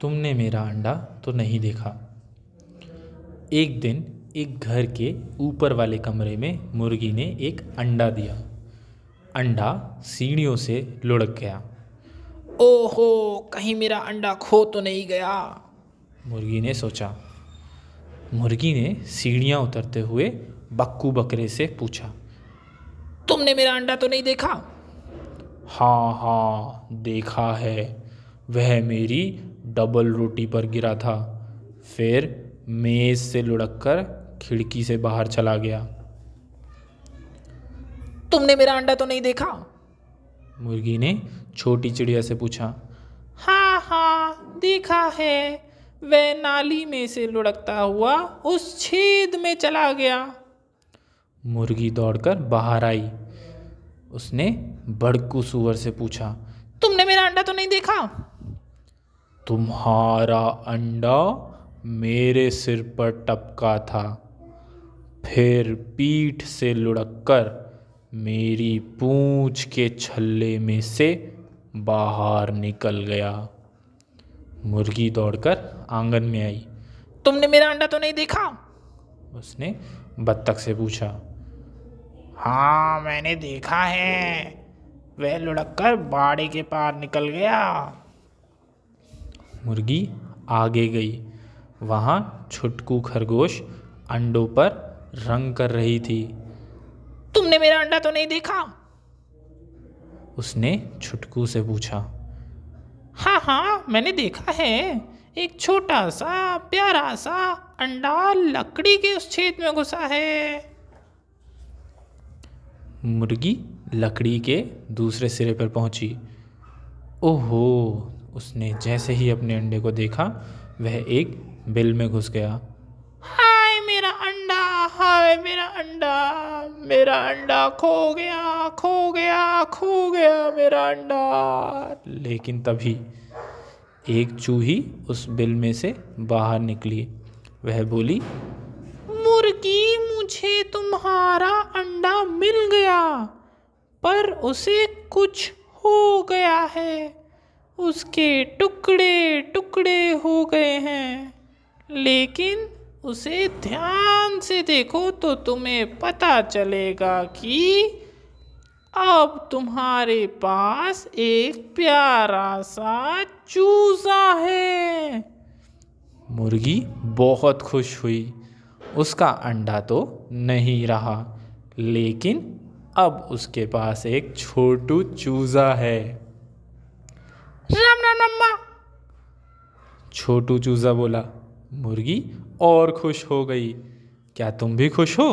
तुमने मेरा अंडा तो नहीं देखा एक दिन एक घर के ऊपर वाले कमरे में मुर्गी ने एक अंडा दिया अंडा सीढ़ियों से लुढ़क गया ओहो कहीं मेरा अंडा खो तो नहीं गया मुर्गी ने सोचा मुर्गी ने सीढ़ियाँ उतरते हुए बक्कू बकरे से पूछा तुमने मेरा अंडा तो नहीं देखा हाँ हाँ देखा है वह मेरी डबल रोटी पर गिरा था फिर मेज से लुढ़ककर खिड़की से बाहर चला गया तुमने मेरा अंडा तो नहीं देखा मुर्गी ने छोटी चिड़िया से पूछा हाँ हाँ देखा है वह नाली में से लुढ़कता हुआ उस छेद में चला गया मुर्गी दौड़कर बाहर आई उसने बड़कू सुअर से पूछा तुमने मेरा अंडा तो नहीं देखा तुम्हारा अंडा मेरे सिर पर टपका था फिर पीठ से लुढ़ककर मेरी पूँछ के छल्ले में से बाहर निकल गया मुर्गी दौड़कर आंगन में आई तुमने मेरा अंडा तो नहीं देखा उसने बत्तख से पूछा हाँ मैंने देखा है वह लुढ़क कर बाड़े के पार निकल गया मुर्गी आगे गई वहाँ छुटकू खरगोश अंडों पर रंग कर रही थी तुमने मेरा अंडा तो नहीं देखा उसने छुटकू से पूछा हाँ हाँ मैंने देखा है एक छोटा सा प्यारा सा अंडा लकड़ी के उस छेद में घुसा है मुर्गी लकड़ी के दूसरे सिरे पर पहुंची ओहो उसने जैसे ही अपने अंडे को देखा वह एक बिल में घुस गया हाय मेरा अंडा हाय मेरा अंडा मेरा अंडा खो गया खो गया खो गया मेरा अंडा लेकिन तभी एक चूही उस बिल में से बाहर निकली वह बोली मुर्गी मुझे तुम्हारा अंडा मिल गया पर उसे कुछ हो गया है उसके टुकड़े टुकड़े हो गए हैं लेकिन उसे ध्यान से देखो तो तुम्हें पता चलेगा कि अब तुम्हारे पास एक प्यारा सा चूजा है मुर्गी बहुत खुश हुई उसका अंडा तो नहीं रहा लेकिन अब उसके पास एक छोटू चूज़ा है राम राम अम्मा छोटू चूज़ा बोला मुर्गी और खुश हो गई क्या तुम भी खुश हो